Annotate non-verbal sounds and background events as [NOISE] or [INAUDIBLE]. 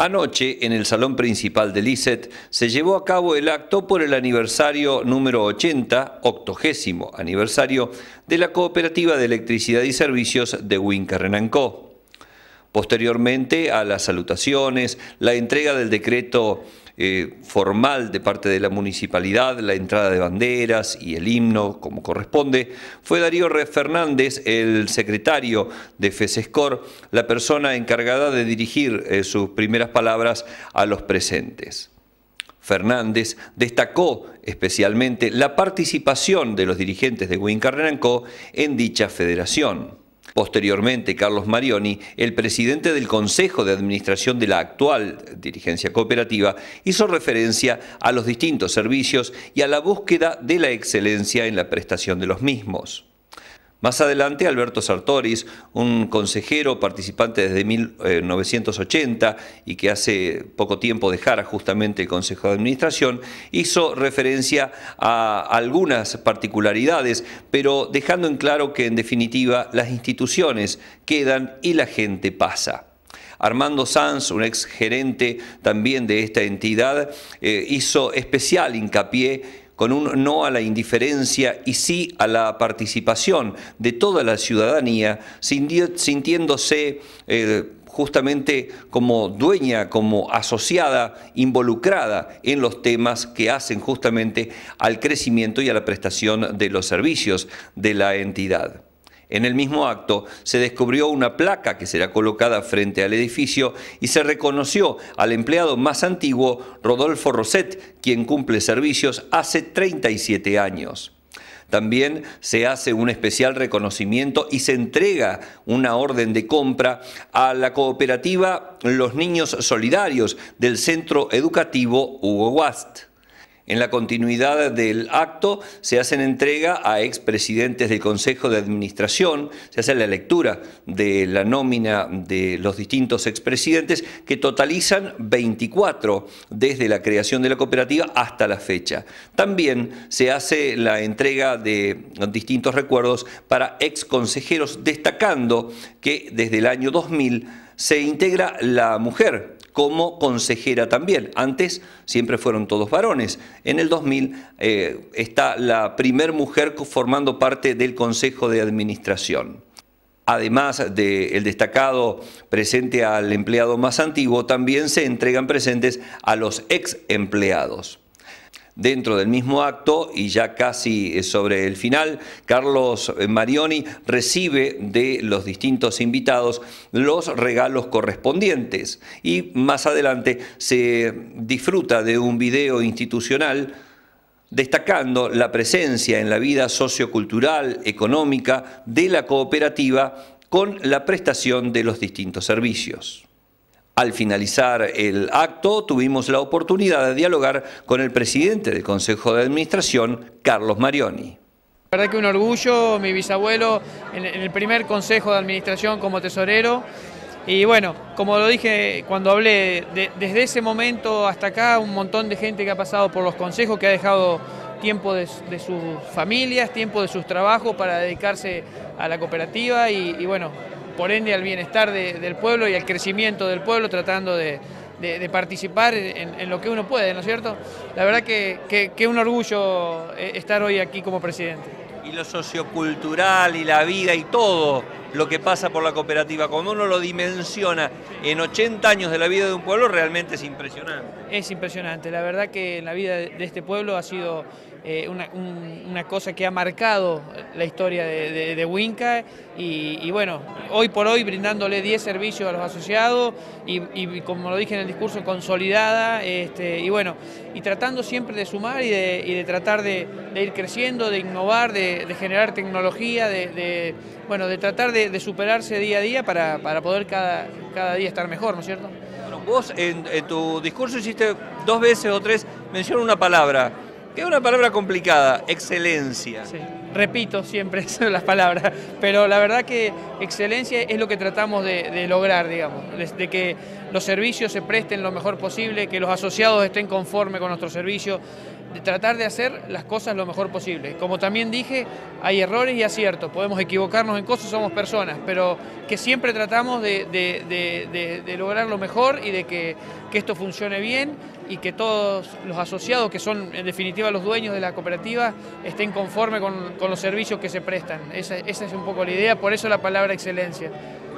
Anoche, en el Salón Principal del ISET, se llevó a cabo el acto por el aniversario número 80, octogésimo aniversario, de la Cooperativa de Electricidad y Servicios de winker Renancó. Posteriormente a las salutaciones, la entrega del decreto eh, formal de parte de la municipalidad, la entrada de banderas y el himno como corresponde, fue Darío Fernández, el secretario de FESESCOR, la persona encargada de dirigir eh, sus primeras palabras a los presentes. Fernández destacó especialmente la participación de los dirigentes de Huincarnanco en dicha federación. Posteriormente, Carlos Marioni, el presidente del Consejo de Administración de la actual dirigencia cooperativa, hizo referencia a los distintos servicios y a la búsqueda de la excelencia en la prestación de los mismos. Más adelante, Alberto Sartoris, un consejero participante desde 1980 y que hace poco tiempo dejara justamente el Consejo de Administración, hizo referencia a algunas particularidades, pero dejando en claro que en definitiva las instituciones quedan y la gente pasa. Armando Sanz, un ex gerente también de esta entidad, eh, hizo especial hincapié con un no a la indiferencia y sí a la participación de toda la ciudadanía, sintiéndose eh, justamente como dueña, como asociada, involucrada en los temas que hacen justamente al crecimiento y a la prestación de los servicios de la entidad. En el mismo acto se descubrió una placa que será colocada frente al edificio y se reconoció al empleado más antiguo, Rodolfo Roset, quien cumple servicios hace 37 años. También se hace un especial reconocimiento y se entrega una orden de compra a la cooperativa Los Niños Solidarios del Centro Educativo Hugo Wast. En la continuidad del acto se hacen entrega a expresidentes del Consejo de Administración, se hace la lectura de la nómina de los distintos expresidentes, que totalizan 24 desde la creación de la cooperativa hasta la fecha. También se hace la entrega de distintos recuerdos para exconsejeros, destacando que desde el año 2000 se integra la mujer como consejera también. Antes siempre fueron todos varones. En el 2000 eh, está la primer mujer formando parte del Consejo de Administración. Además del destacado presente al empleado más antiguo, también se entregan presentes a los ex empleados dentro del mismo acto y ya casi eh, sobre el final, Carlos eh, Marioni recibe de los distintos invitados los regalos correspondientes y más adelante se disfruta de un video institucional destacando la presencia en la vida sociocultural, económica de la cooperativa con la prestación de los distintos servicios. Al finalizar el acto, tuvimos la oportunidad de dialogar con el presidente del Consejo de Administración, Carlos Marioni. La verdad que un orgullo, mi bisabuelo en el primer consejo de administración como tesorero y bueno, como lo dije cuando hablé, desde ese momento hasta acá un montón de gente que ha pasado por los consejos, que ha dejado tiempo de, sus familias, tiempo de sus trabajos para dedicarse a la cooperativa y bueno, por ende al bienestar del pueblo y al crecimiento del pueblo, tratando de, participar en, lo que uno puede, ¿no es cierto? La verdad que, que, un orgullo eh, estar hoy aquí como presidente. Y lo sociocultural y la vida y todo lo que pasa por la cooperativa. Cuando uno lo dimensiona en 80 años de la vida de un pueblo, realmente es impresionante. Es impresionante. La verdad que en la vida de este pueblo ha sido eh, una, cosa que ha marcado la historia de, de, Winca y, bueno, hoy por hoy brindándole 10 servicios a los asociados y, como lo dije en el discurso, consolidada este, y bueno, y tratando siempre de sumar y de, de tratar de, ir creciendo, de innovar, de, generar tecnología, de, bueno, de tratar de, superarse día a día para, poder cada, día estar mejor, ¿no es cierto? vos en, tu discurso hiciste dos veces o tres menciono una palabra, es una palabra complicada, excelencia. Repito siempre [LAUGHS] las palabras, pero la verdad que excelencia es lo que tratamos de, lograr, digamos, de, que los servicios se presten lo mejor posible, que los asociados estén conformes con nuestro servicio, de tratar de hacer las cosas lo mejor posible. Como también dije, hay errores y aciertos, podemos equivocarnos en cosas, somos personas, pero que siempre tratamos de, lograr lo mejor y de que, esto funcione bien y que todos los asociados, que son en definitiva los dueños de la cooperativa, estén conformes con, los servicios que se prestan. esa es un poco la idea, por eso la palabra excelencia.